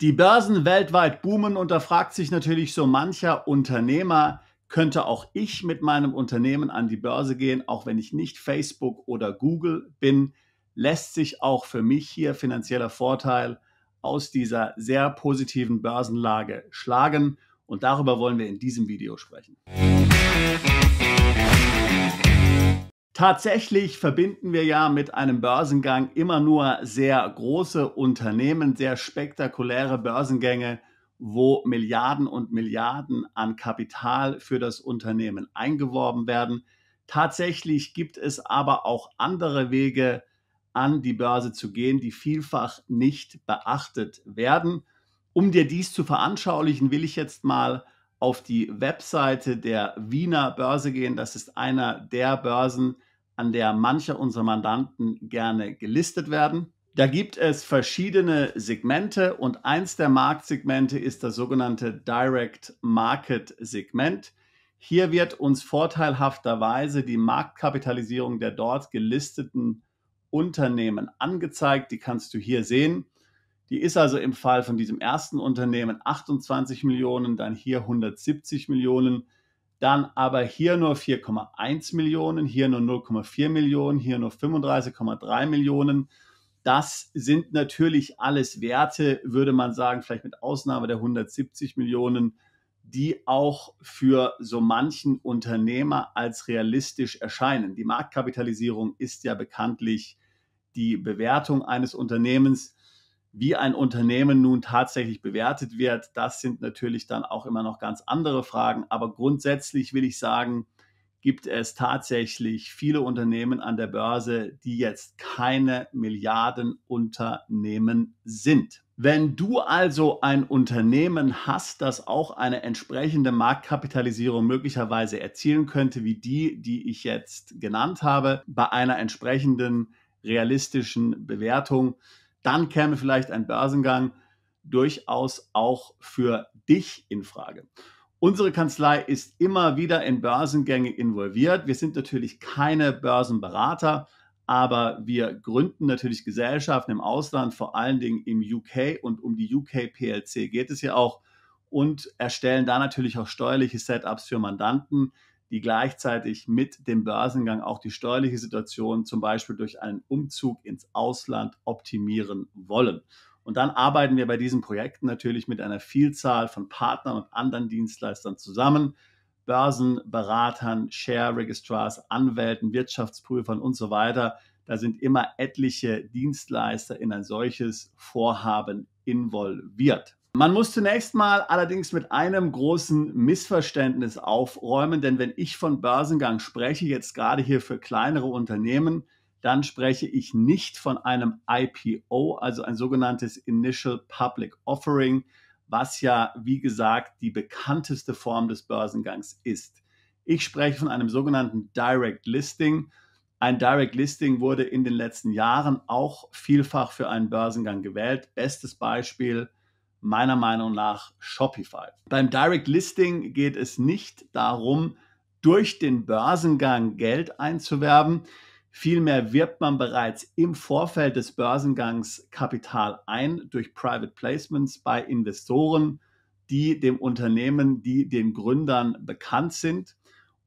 Die Börsen weltweit boomen und da fragt sich natürlich so mancher Unternehmer, könnte auch ich mit meinem Unternehmen an die Börse gehen, auch wenn ich nicht Facebook oder Google bin, lässt sich auch für mich hier finanzieller Vorteil aus dieser sehr positiven Börsenlage schlagen. Und darüber wollen wir in diesem Video sprechen. Musik Tatsächlich verbinden wir ja mit einem Börsengang immer nur sehr große Unternehmen, sehr spektakuläre Börsengänge, wo Milliarden und Milliarden an Kapital für das Unternehmen eingeworben werden. Tatsächlich gibt es aber auch andere Wege, an die Börse zu gehen, die vielfach nicht beachtet werden. Um dir dies zu veranschaulichen, will ich jetzt mal auf die Webseite der Wiener Börse gehen. Das ist einer der Börsen, an der manche unserer Mandanten gerne gelistet werden. Da gibt es verschiedene Segmente und eins der Marktsegmente ist das sogenannte Direct Market Segment. Hier wird uns vorteilhafterweise die Marktkapitalisierung der dort gelisteten Unternehmen angezeigt. Die kannst du hier sehen. Die ist also im Fall von diesem ersten Unternehmen 28 Millionen, dann hier 170 Millionen dann aber hier nur 4,1 Millionen, hier nur 0,4 Millionen, hier nur 35,3 Millionen. Das sind natürlich alles Werte, würde man sagen, vielleicht mit Ausnahme der 170 Millionen, die auch für so manchen Unternehmer als realistisch erscheinen. Die Marktkapitalisierung ist ja bekanntlich die Bewertung eines Unternehmens. Wie ein Unternehmen nun tatsächlich bewertet wird, das sind natürlich dann auch immer noch ganz andere Fragen. Aber grundsätzlich will ich sagen, gibt es tatsächlich viele Unternehmen an der Börse, die jetzt keine Milliardenunternehmen sind. Wenn du also ein Unternehmen hast, das auch eine entsprechende Marktkapitalisierung möglicherweise erzielen könnte, wie die, die ich jetzt genannt habe, bei einer entsprechenden realistischen Bewertung, dann käme vielleicht ein Börsengang durchaus auch für dich in Frage. Unsere Kanzlei ist immer wieder in Börsengänge involviert. Wir sind natürlich keine Börsenberater, aber wir gründen natürlich Gesellschaften im Ausland, vor allen Dingen im UK und um die UK PLC geht es ja auch und erstellen da natürlich auch steuerliche Setups für Mandanten die gleichzeitig mit dem Börsengang auch die steuerliche Situation zum Beispiel durch einen Umzug ins Ausland optimieren wollen. Und dann arbeiten wir bei diesen Projekten natürlich mit einer Vielzahl von Partnern und anderen Dienstleistern zusammen. Börsenberatern, Share Registrars, Anwälten, Wirtschaftsprüfern und so weiter. Da sind immer etliche Dienstleister in ein solches Vorhaben involviert. Man muss zunächst mal allerdings mit einem großen Missverständnis aufräumen, denn wenn ich von Börsengang spreche, jetzt gerade hier für kleinere Unternehmen, dann spreche ich nicht von einem IPO, also ein sogenanntes Initial Public Offering, was ja, wie gesagt, die bekannteste Form des Börsengangs ist. Ich spreche von einem sogenannten Direct Listing. Ein Direct Listing wurde in den letzten Jahren auch vielfach für einen Börsengang gewählt. Bestes Beispiel meiner Meinung nach Shopify. Beim Direct Listing geht es nicht darum, durch den Börsengang Geld einzuwerben. Vielmehr wirbt man bereits im Vorfeld des Börsengangs Kapital ein durch Private Placements bei Investoren, die dem Unternehmen, die den Gründern bekannt sind.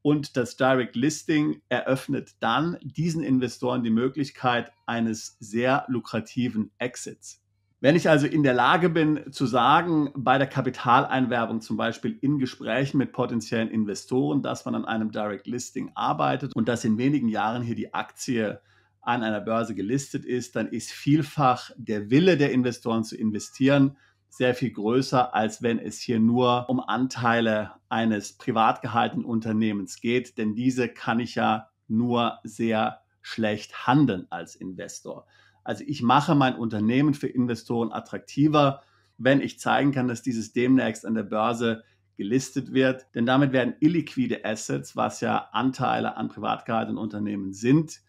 Und das Direct Listing eröffnet dann diesen Investoren die Möglichkeit eines sehr lukrativen Exits. Wenn ich also in der Lage bin zu sagen, bei der Kapitaleinwerbung zum Beispiel in Gesprächen mit potenziellen Investoren, dass man an einem Direct Listing arbeitet und dass in wenigen Jahren hier die Aktie an einer Börse gelistet ist, dann ist vielfach der Wille der Investoren zu investieren sehr viel größer, als wenn es hier nur um Anteile eines privat gehaltenen Unternehmens geht, denn diese kann ich ja nur sehr schlecht handeln als Investor. Also ich mache mein Unternehmen für Investoren attraktiver, wenn ich zeigen kann, dass dieses demnächst an der Börse gelistet wird. Denn damit werden illiquide Assets, was ja Anteile an privat gehaltenen Unternehmen sind,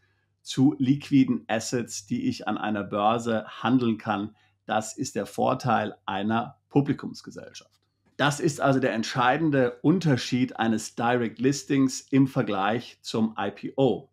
zu liquiden Assets, die ich an einer Börse handeln kann. Das ist der Vorteil einer Publikumsgesellschaft. Das ist also der entscheidende Unterschied eines Direct Listings im Vergleich zum IPO.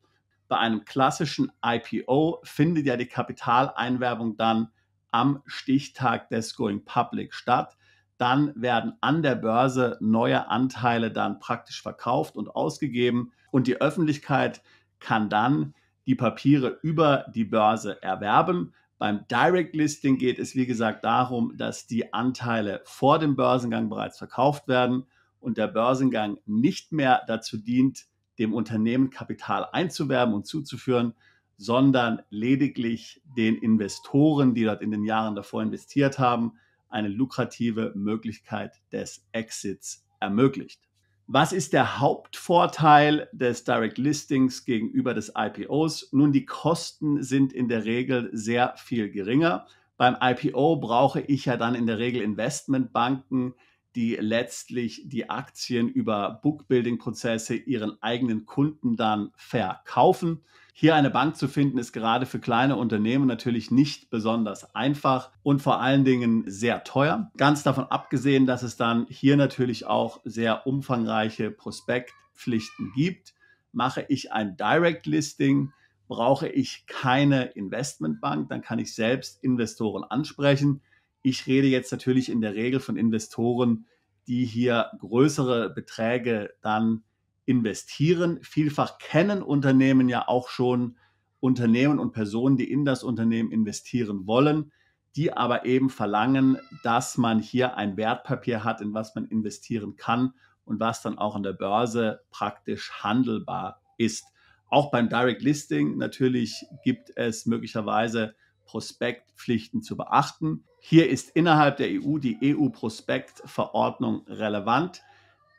Bei einem klassischen IPO findet ja die Kapitaleinwerbung dann am Stichtag des Going Public statt. Dann werden an der Börse neue Anteile dann praktisch verkauft und ausgegeben und die Öffentlichkeit kann dann die Papiere über die Börse erwerben. Beim Direct Listing geht es, wie gesagt, darum, dass die Anteile vor dem Börsengang bereits verkauft werden und der Börsengang nicht mehr dazu dient, dem Unternehmen Kapital einzuwerben und zuzuführen, sondern lediglich den Investoren, die dort in den Jahren davor investiert haben, eine lukrative Möglichkeit des Exits ermöglicht. Was ist der Hauptvorteil des Direct Listings gegenüber des IPOs? Nun, die Kosten sind in der Regel sehr viel geringer. Beim IPO brauche ich ja dann in der Regel Investmentbanken, die letztlich die Aktien über Bookbuilding-Prozesse ihren eigenen Kunden dann verkaufen. Hier eine Bank zu finden, ist gerade für kleine Unternehmen natürlich nicht besonders einfach und vor allen Dingen sehr teuer. Ganz davon abgesehen, dass es dann hier natürlich auch sehr umfangreiche Prospektpflichten gibt. Mache ich ein Direct Listing, brauche ich keine Investmentbank, dann kann ich selbst Investoren ansprechen ich rede jetzt natürlich in der Regel von Investoren, die hier größere Beträge dann investieren. Vielfach kennen Unternehmen ja auch schon Unternehmen und Personen, die in das Unternehmen investieren wollen, die aber eben verlangen, dass man hier ein Wertpapier hat, in was man investieren kann und was dann auch an der Börse praktisch handelbar ist. Auch beim Direct Listing natürlich gibt es möglicherweise Prospektpflichten zu beachten. Hier ist innerhalb der EU die EU-Prospektverordnung relevant.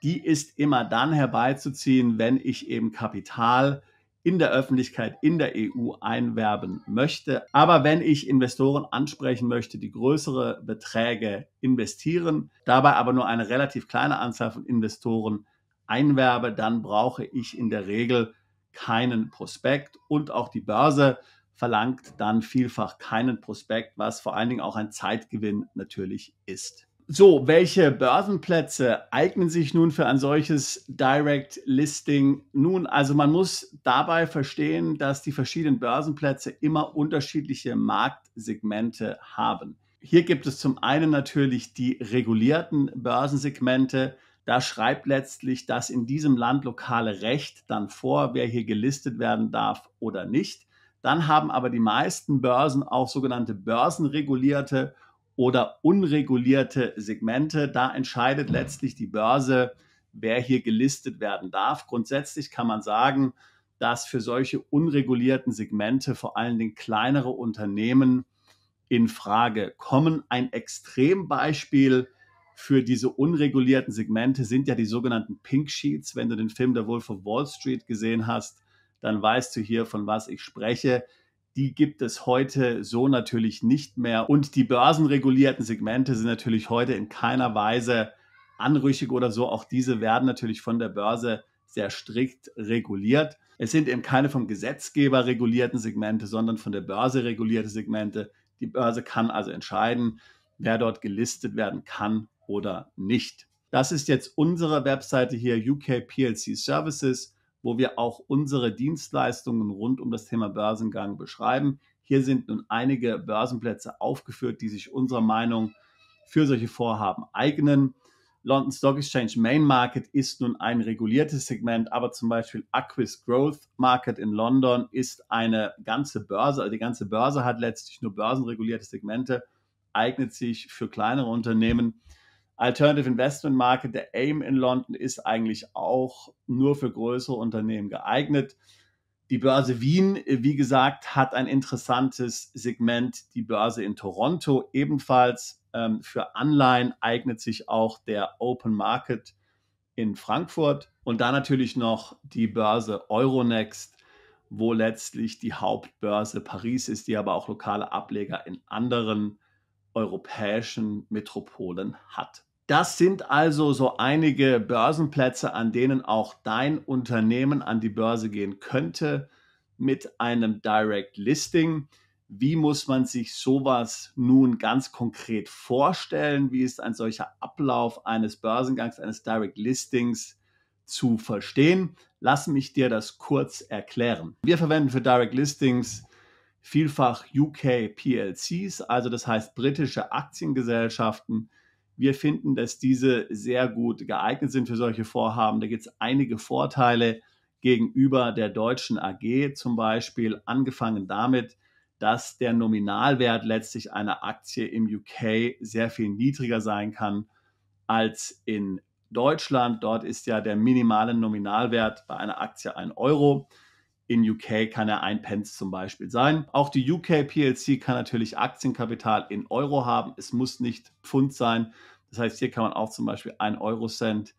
Die ist immer dann herbeizuziehen, wenn ich eben Kapital in der Öffentlichkeit in der EU einwerben möchte. Aber wenn ich Investoren ansprechen möchte, die größere Beträge investieren, dabei aber nur eine relativ kleine Anzahl von Investoren einwerbe, dann brauche ich in der Regel keinen Prospekt und auch die Börse verlangt dann vielfach keinen Prospekt, was vor allen Dingen auch ein Zeitgewinn natürlich ist. So, welche Börsenplätze eignen sich nun für ein solches Direct Listing? Nun, also man muss dabei verstehen, dass die verschiedenen Börsenplätze immer unterschiedliche Marktsegmente haben. Hier gibt es zum einen natürlich die regulierten Börsensegmente. Da schreibt letztlich das in diesem Land lokale Recht dann vor, wer hier gelistet werden darf oder nicht. Dann haben aber die meisten Börsen auch sogenannte börsenregulierte oder unregulierte Segmente. Da entscheidet letztlich die Börse, wer hier gelistet werden darf. Grundsätzlich kann man sagen, dass für solche unregulierten Segmente vor allen Dingen kleinere Unternehmen in Frage kommen. Ein Extrembeispiel für diese unregulierten Segmente sind ja die sogenannten Pink Sheets. Wenn du den Film Der Wolf of Wall Street gesehen hast, dann weißt du hier, von was ich spreche. Die gibt es heute so natürlich nicht mehr. Und die börsenregulierten Segmente sind natürlich heute in keiner Weise anrüchig oder so. Auch diese werden natürlich von der Börse sehr strikt reguliert. Es sind eben keine vom Gesetzgeber regulierten Segmente, sondern von der Börse regulierte Segmente. Die Börse kann also entscheiden, wer dort gelistet werden kann oder nicht. Das ist jetzt unsere Webseite hier, UK PLC Services wo wir auch unsere Dienstleistungen rund um das Thema Börsengang beschreiben. Hier sind nun einige Börsenplätze aufgeführt, die sich unserer Meinung für solche Vorhaben eignen. London Stock Exchange Main Market ist nun ein reguliertes Segment, aber zum Beispiel Aquis Growth Market in London ist eine ganze Börse, also die ganze Börse hat letztlich nur börsenregulierte Segmente, eignet sich für kleinere Unternehmen. Alternative Investment Market, der AIM in London, ist eigentlich auch nur für größere Unternehmen geeignet. Die Börse Wien, wie gesagt, hat ein interessantes Segment. Die Börse in Toronto ebenfalls. Ähm, für Anleihen eignet sich auch der Open Market in Frankfurt. Und dann natürlich noch die Börse Euronext, wo letztlich die Hauptbörse Paris ist, die aber auch lokale Ableger in anderen europäischen Metropolen hat. Das sind also so einige Börsenplätze, an denen auch dein Unternehmen an die Börse gehen könnte mit einem Direct Listing. Wie muss man sich sowas nun ganz konkret vorstellen? Wie ist ein solcher Ablauf eines Börsengangs, eines Direct Listings zu verstehen? Lass mich dir das kurz erklären. Wir verwenden für Direct Listings vielfach UK PLCs, also das heißt britische Aktiengesellschaften. Wir finden, dass diese sehr gut geeignet sind für solche Vorhaben. Da gibt es einige Vorteile gegenüber der deutschen AG zum Beispiel, angefangen damit, dass der Nominalwert letztlich einer Aktie im UK sehr viel niedriger sein kann als in Deutschland. Dort ist ja der minimale Nominalwert bei einer Aktie ein Euro. In UK kann er ein Pence zum Beispiel sein. Auch die UK PLC kann natürlich Aktienkapital in Euro haben. Es muss nicht Pfund sein. Das heißt, hier kann man auch zum Beispiel 1 Euro Cent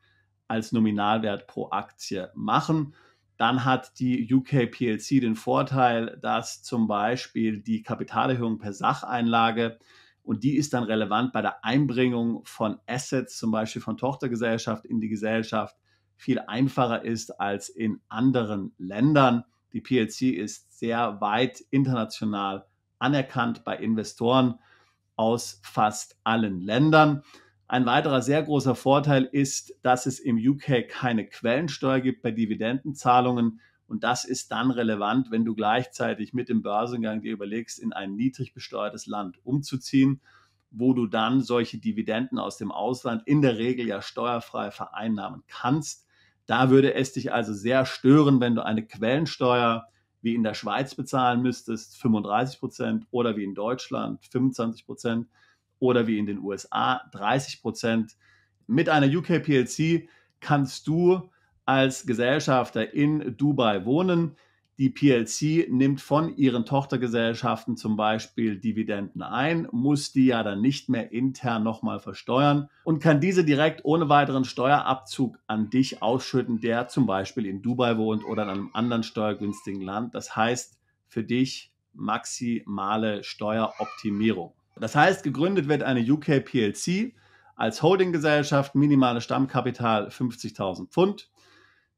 als Nominalwert pro Aktie machen. Dann hat die UK PLC den Vorteil, dass zum Beispiel die Kapitalerhöhung per Sacheinlage und die ist dann relevant bei der Einbringung von Assets, zum Beispiel von Tochtergesellschaft in die Gesellschaft, viel einfacher ist als in anderen Ländern. Die PLC ist sehr weit international anerkannt bei Investoren aus fast allen Ländern. Ein weiterer sehr großer Vorteil ist, dass es im UK keine Quellensteuer gibt bei Dividendenzahlungen. Und das ist dann relevant, wenn du gleichzeitig mit dem Börsengang dir überlegst, in ein niedrig besteuertes Land umzuziehen, wo du dann solche Dividenden aus dem Ausland in der Regel ja steuerfrei vereinnahmen kannst. Da würde es dich also sehr stören, wenn du eine Quellensteuer wie in der Schweiz bezahlen müsstest, 35 Prozent, oder wie in Deutschland, 25 Prozent, oder wie in den USA, 30 Prozent. Mit einer UK PLC kannst du als Gesellschafter in Dubai wohnen. Die PLC nimmt von ihren Tochtergesellschaften zum Beispiel Dividenden ein, muss die ja dann nicht mehr intern nochmal versteuern und kann diese direkt ohne weiteren Steuerabzug an dich ausschütten, der zum Beispiel in Dubai wohnt oder in einem anderen steuergünstigen Land. Das heißt für dich maximale Steueroptimierung. Das heißt, gegründet wird eine UK PLC als Holdinggesellschaft, minimales Stammkapital 50.000 Pfund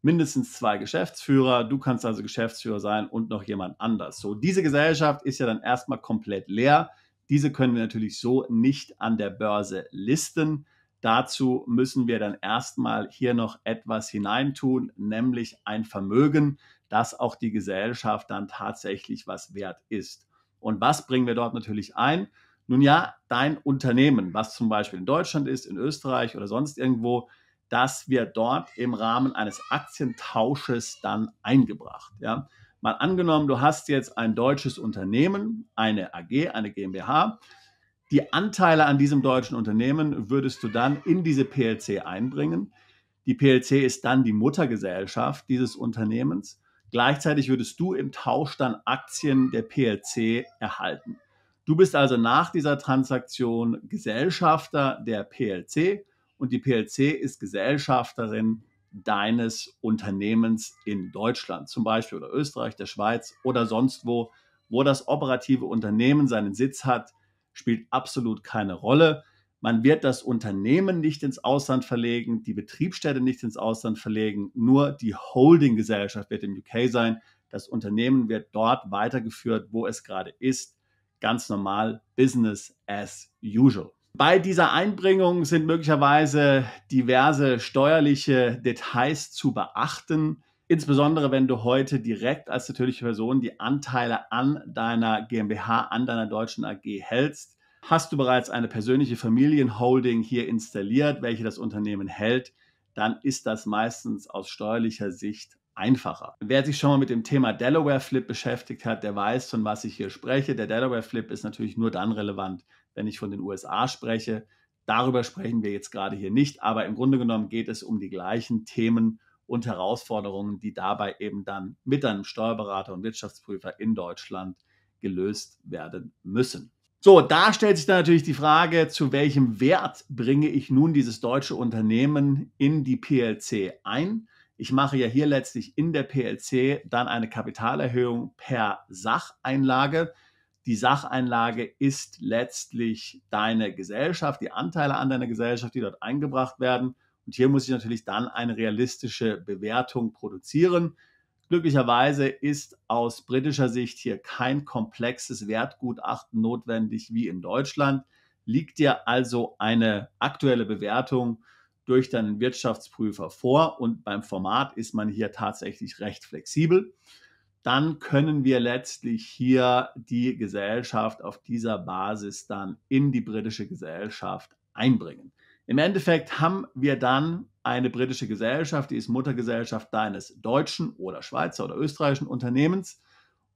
mindestens zwei Geschäftsführer. Du kannst also Geschäftsführer sein und noch jemand anders. So, diese Gesellschaft ist ja dann erstmal komplett leer. Diese können wir natürlich so nicht an der Börse listen. Dazu müssen wir dann erstmal hier noch etwas hineintun, nämlich ein Vermögen, dass auch die Gesellschaft dann tatsächlich was wert ist. Und was bringen wir dort natürlich ein? Nun ja, dein Unternehmen, was zum Beispiel in Deutschland ist, in Österreich oder sonst irgendwo, dass wir dort im Rahmen eines Aktientausches dann eingebracht. Ja. Mal angenommen, du hast jetzt ein deutsches Unternehmen, eine AG, eine GmbH. Die Anteile an diesem deutschen Unternehmen würdest du dann in diese PLC einbringen. Die PLC ist dann die Muttergesellschaft dieses Unternehmens. Gleichzeitig würdest du im Tausch dann Aktien der PLC erhalten. Du bist also nach dieser Transaktion Gesellschafter der PLC und die PLC ist Gesellschafterin deines Unternehmens in Deutschland, zum Beispiel oder Österreich, der Schweiz oder sonst wo, wo das operative Unternehmen seinen Sitz hat, spielt absolut keine Rolle. Man wird das Unternehmen nicht ins Ausland verlegen, die Betriebsstätte nicht ins Ausland verlegen, nur die Holdinggesellschaft wird im UK sein. Das Unternehmen wird dort weitergeführt, wo es gerade ist. Ganz normal, Business as usual. Bei dieser Einbringung sind möglicherweise diverse steuerliche Details zu beachten, insbesondere wenn du heute direkt als natürliche Person die Anteile an deiner GmbH, an deiner deutschen AG hältst. Hast du bereits eine persönliche Familienholding hier installiert, welche das Unternehmen hält, dann ist das meistens aus steuerlicher Sicht einfacher. Wer sich schon mal mit dem Thema Delaware Flip beschäftigt hat, der weiß, von was ich hier spreche. Der Delaware Flip ist natürlich nur dann relevant, wenn ich von den USA spreche. Darüber sprechen wir jetzt gerade hier nicht, aber im Grunde genommen geht es um die gleichen Themen und Herausforderungen, die dabei eben dann mit einem Steuerberater und Wirtschaftsprüfer in Deutschland gelöst werden müssen. So, da stellt sich dann natürlich die Frage, zu welchem Wert bringe ich nun dieses deutsche Unternehmen in die PLC ein? Ich mache ja hier letztlich in der PLC dann eine Kapitalerhöhung per Sacheinlage die Sacheinlage ist letztlich deine Gesellschaft, die Anteile an deiner Gesellschaft, die dort eingebracht werden. Und hier muss ich natürlich dann eine realistische Bewertung produzieren. Glücklicherweise ist aus britischer Sicht hier kein komplexes Wertgutachten notwendig wie in Deutschland. Liegt dir also eine aktuelle Bewertung durch deinen Wirtschaftsprüfer vor und beim Format ist man hier tatsächlich recht flexibel dann können wir letztlich hier die Gesellschaft auf dieser Basis dann in die britische Gesellschaft einbringen. Im Endeffekt haben wir dann eine britische Gesellschaft, die ist Muttergesellschaft deines deutschen oder Schweizer oder österreichischen Unternehmens.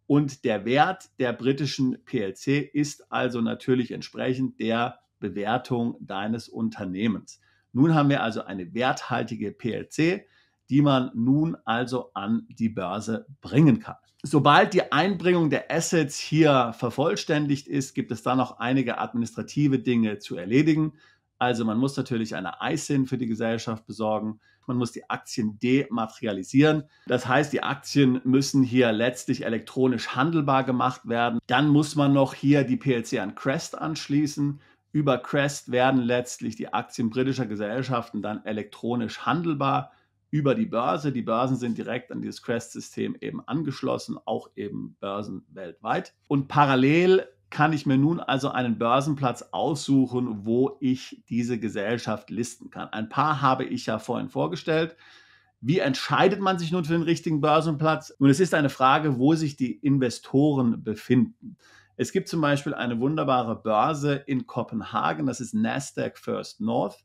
Und der Wert der britischen PLC ist also natürlich entsprechend der Bewertung deines Unternehmens. Nun haben wir also eine werthaltige PLC, die man nun also an die Börse bringen kann. Sobald die Einbringung der Assets hier vervollständigt ist, gibt es dann noch einige administrative Dinge zu erledigen. Also man muss natürlich eine ISIN für die Gesellschaft besorgen. Man muss die Aktien dematerialisieren. Das heißt, die Aktien müssen hier letztlich elektronisch handelbar gemacht werden. Dann muss man noch hier die PLC an Crest anschließen. Über Crest werden letztlich die Aktien britischer Gesellschaften dann elektronisch handelbar über die Börse. Die Börsen sind direkt an dieses Crest-System eben angeschlossen, auch eben Börsen weltweit. Und parallel kann ich mir nun also einen Börsenplatz aussuchen, wo ich diese Gesellschaft listen kann. Ein paar habe ich ja vorhin vorgestellt. Wie entscheidet man sich nun für den richtigen Börsenplatz? Nun, es ist eine Frage, wo sich die Investoren befinden. Es gibt zum Beispiel eine wunderbare Börse in Kopenhagen, das ist Nasdaq First North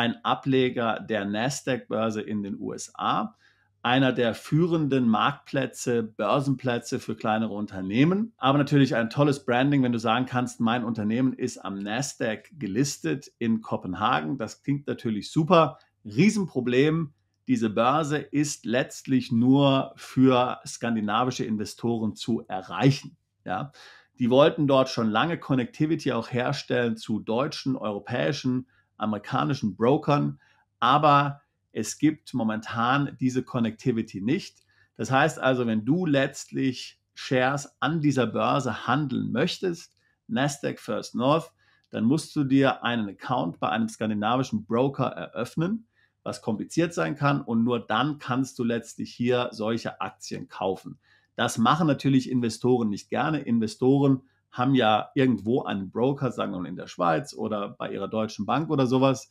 ein Ableger der Nasdaq-Börse in den USA, einer der führenden Marktplätze, Börsenplätze für kleinere Unternehmen, aber natürlich ein tolles Branding, wenn du sagen kannst, mein Unternehmen ist am Nasdaq gelistet in Kopenhagen. Das klingt natürlich super. Riesenproblem, diese Börse ist letztlich nur für skandinavische Investoren zu erreichen. Ja? Die wollten dort schon lange Connectivity auch herstellen zu deutschen, europäischen amerikanischen Brokern, aber es gibt momentan diese Connectivity nicht. Das heißt also, wenn du letztlich Shares an dieser Börse handeln möchtest, Nasdaq First North, dann musst du dir einen Account bei einem skandinavischen Broker eröffnen, was kompliziert sein kann und nur dann kannst du letztlich hier solche Aktien kaufen. Das machen natürlich Investoren nicht gerne. Investoren haben ja irgendwo einen Broker, sagen wir mal in der Schweiz oder bei ihrer deutschen Bank oder sowas.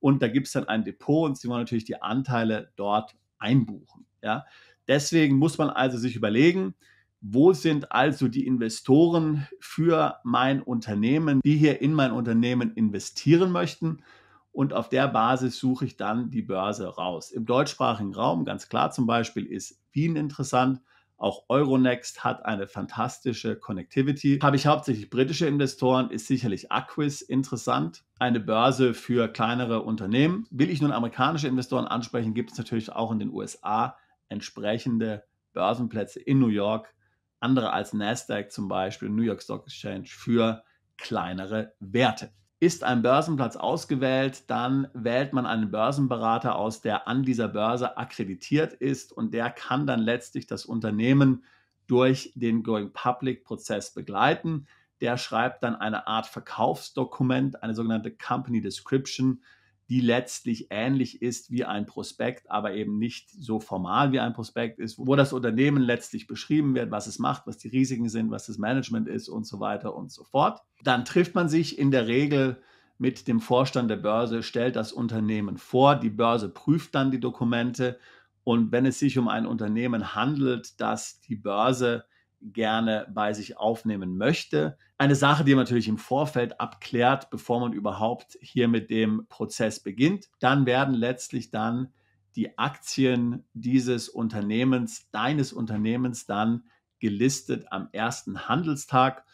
Und da gibt es dann ein Depot und sie wollen natürlich die Anteile dort einbuchen. Ja? Deswegen muss man also sich überlegen, wo sind also die Investoren für mein Unternehmen, die hier in mein Unternehmen investieren möchten. Und auf der Basis suche ich dann die Börse raus. Im deutschsprachigen Raum, ganz klar zum Beispiel, ist Wien interessant. Auch Euronext hat eine fantastische Connectivity. Habe ich hauptsächlich britische Investoren, ist sicherlich Aquis interessant, eine Börse für kleinere Unternehmen. Will ich nun amerikanische Investoren ansprechen, gibt es natürlich auch in den USA entsprechende Börsenplätze in New York, andere als Nasdaq zum Beispiel, New York Stock Exchange für kleinere Werte. Ist ein Börsenplatz ausgewählt, dann wählt man einen Börsenberater aus, der an dieser Börse akkreditiert ist und der kann dann letztlich das Unternehmen durch den Going Public Prozess begleiten. Der schreibt dann eine Art Verkaufsdokument, eine sogenannte Company Description, die letztlich ähnlich ist wie ein Prospekt, aber eben nicht so formal wie ein Prospekt ist, wo das Unternehmen letztlich beschrieben wird, was es macht, was die Risiken sind, was das Management ist und so weiter und so fort. Dann trifft man sich in der Regel mit dem Vorstand der Börse, stellt das Unternehmen vor, die Börse prüft dann die Dokumente und wenn es sich um ein Unternehmen handelt, das die Börse gerne bei sich aufnehmen möchte. Eine Sache, die man natürlich im Vorfeld abklärt, bevor man überhaupt hier mit dem Prozess beginnt. Dann werden letztlich dann die Aktien dieses Unternehmens, deines Unternehmens dann gelistet am ersten Handelstag.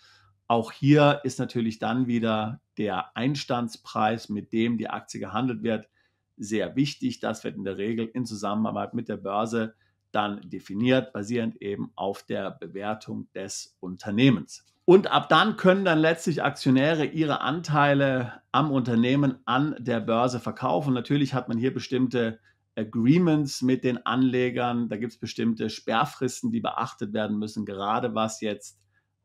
Auch hier ist natürlich dann wieder der Einstandspreis, mit dem die Aktie gehandelt wird, sehr wichtig. Das wird in der Regel in Zusammenarbeit mit der Börse dann definiert, basierend eben auf der Bewertung des Unternehmens. Und ab dann können dann letztlich Aktionäre ihre Anteile am Unternehmen an der Börse verkaufen. Natürlich hat man hier bestimmte Agreements mit den Anlegern. Da gibt es bestimmte Sperrfristen, die beachtet werden müssen, gerade was jetzt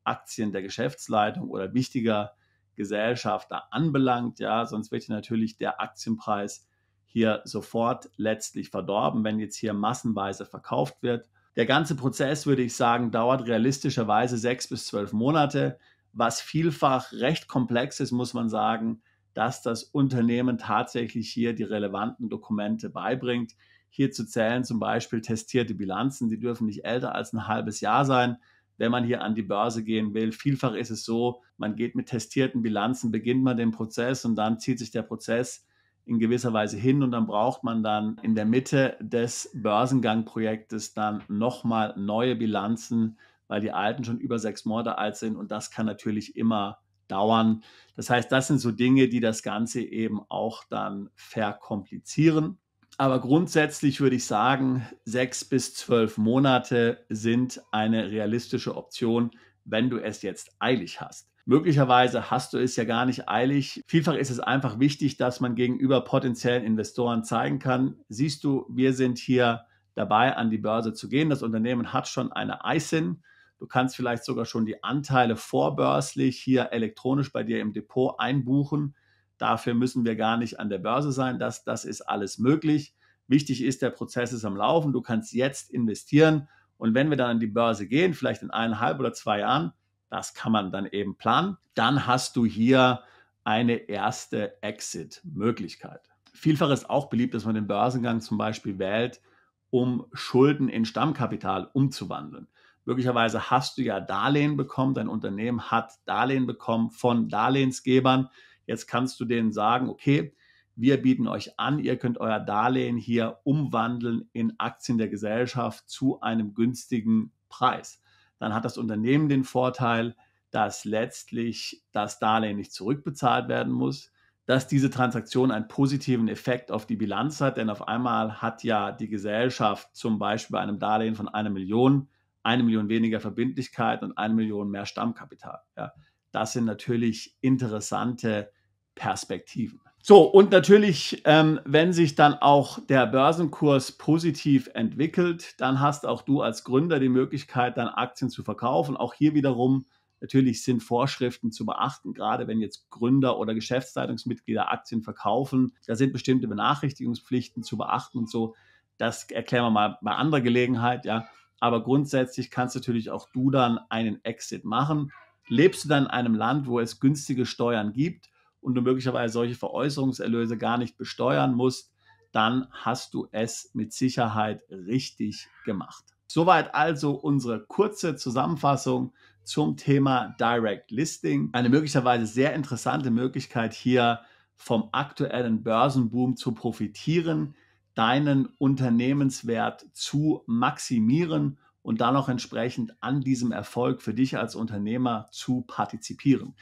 Aktien der Geschäftsleitung oder wichtiger Gesellschafter anbelangt. Ja, sonst wird hier natürlich der Aktienpreis hier sofort letztlich verdorben, wenn jetzt hier massenweise verkauft wird. Der ganze Prozess, würde ich sagen, dauert realistischerweise sechs bis zwölf Monate, was vielfach recht komplex ist, muss man sagen, dass das Unternehmen tatsächlich hier die relevanten Dokumente beibringt. Hierzu zählen zum Beispiel testierte Bilanzen, die dürfen nicht älter als ein halbes Jahr sein, wenn man hier an die Börse gehen will. Vielfach ist es so, man geht mit testierten Bilanzen, beginnt man den Prozess und dann zieht sich der Prozess in gewisser Weise hin und dann braucht man dann in der Mitte des Börsengangprojektes dann nochmal neue Bilanzen, weil die alten schon über sechs Monate alt sind und das kann natürlich immer dauern. Das heißt, das sind so Dinge, die das Ganze eben auch dann verkomplizieren. Aber grundsätzlich würde ich sagen, sechs bis zwölf Monate sind eine realistische Option, wenn du es jetzt eilig hast. Möglicherweise hast du es ja gar nicht eilig. Vielfach ist es einfach wichtig, dass man gegenüber potenziellen Investoren zeigen kann, siehst du, wir sind hier dabei, an die Börse zu gehen. Das Unternehmen hat schon eine ISIN. Du kannst vielleicht sogar schon die Anteile vorbörslich hier elektronisch bei dir im Depot einbuchen. Dafür müssen wir gar nicht an der Börse sein. Das, das ist alles möglich. Wichtig ist, der Prozess ist am Laufen. Du kannst jetzt investieren. Und wenn wir dann an die Börse gehen, vielleicht in eineinhalb oder zwei Jahren, das kann man dann eben planen. Dann hast du hier eine erste Exit-Möglichkeit. Vielfach ist auch beliebt, dass man den Börsengang zum Beispiel wählt, um Schulden in Stammkapital umzuwandeln. Möglicherweise hast du ja Darlehen bekommen, dein Unternehmen hat Darlehen bekommen von Darlehensgebern. Jetzt kannst du denen sagen, okay, wir bieten euch an, ihr könnt euer Darlehen hier umwandeln in Aktien der Gesellschaft zu einem günstigen Preis dann hat das Unternehmen den Vorteil, dass letztlich das Darlehen nicht zurückbezahlt werden muss, dass diese Transaktion einen positiven Effekt auf die Bilanz hat, denn auf einmal hat ja die Gesellschaft zum Beispiel bei einem Darlehen von einer Million eine Million weniger Verbindlichkeit und eine Million mehr Stammkapital. Ja, das sind natürlich interessante Perspektiven. So, und natürlich, ähm, wenn sich dann auch der Börsenkurs positiv entwickelt, dann hast auch du als Gründer die Möglichkeit, dann Aktien zu verkaufen. Auch hier wiederum natürlich sind Vorschriften zu beachten, gerade wenn jetzt Gründer oder Geschäftsleitungsmitglieder Aktien verkaufen. Da sind bestimmte Benachrichtigungspflichten zu beachten und so. Das erklären wir mal bei anderer Gelegenheit, ja. Aber grundsätzlich kannst natürlich auch du dann einen Exit machen. Lebst du dann in einem Land, wo es günstige Steuern gibt? und du möglicherweise solche Veräußerungserlöse gar nicht besteuern musst, dann hast du es mit Sicherheit richtig gemacht. Soweit also unsere kurze Zusammenfassung zum Thema Direct Listing. Eine möglicherweise sehr interessante Möglichkeit hier vom aktuellen Börsenboom zu profitieren, deinen Unternehmenswert zu maximieren und dann auch entsprechend an diesem Erfolg für dich als Unternehmer zu partizipieren.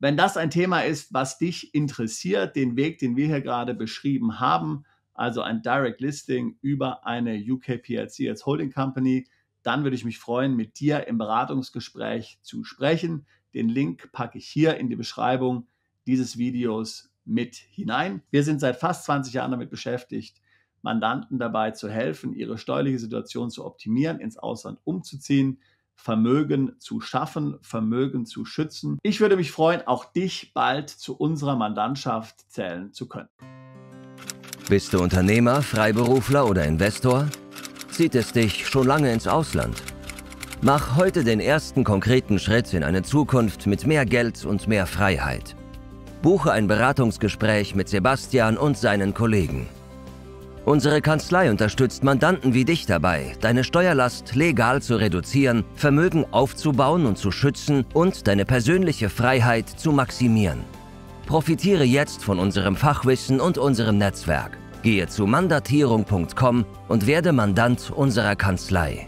Wenn das ein Thema ist, was dich interessiert, den Weg, den wir hier gerade beschrieben haben, also ein Direct Listing über eine UK PLC als Holding Company, dann würde ich mich freuen, mit dir im Beratungsgespräch zu sprechen. Den Link packe ich hier in die Beschreibung dieses Videos mit hinein. Wir sind seit fast 20 Jahren damit beschäftigt, Mandanten dabei zu helfen, ihre steuerliche Situation zu optimieren, ins Ausland umzuziehen, Vermögen zu schaffen, Vermögen zu schützen. Ich würde mich freuen, auch dich bald zu unserer Mandantschaft zählen zu können. Bist du Unternehmer, Freiberufler oder Investor? Zieht es dich schon lange ins Ausland? Mach heute den ersten konkreten Schritt in eine Zukunft mit mehr Geld und mehr Freiheit. Buche ein Beratungsgespräch mit Sebastian und seinen Kollegen. Unsere Kanzlei unterstützt Mandanten wie dich dabei, deine Steuerlast legal zu reduzieren, Vermögen aufzubauen und zu schützen und deine persönliche Freiheit zu maximieren. Profitiere jetzt von unserem Fachwissen und unserem Netzwerk. Gehe zu mandatierung.com und werde Mandant unserer Kanzlei.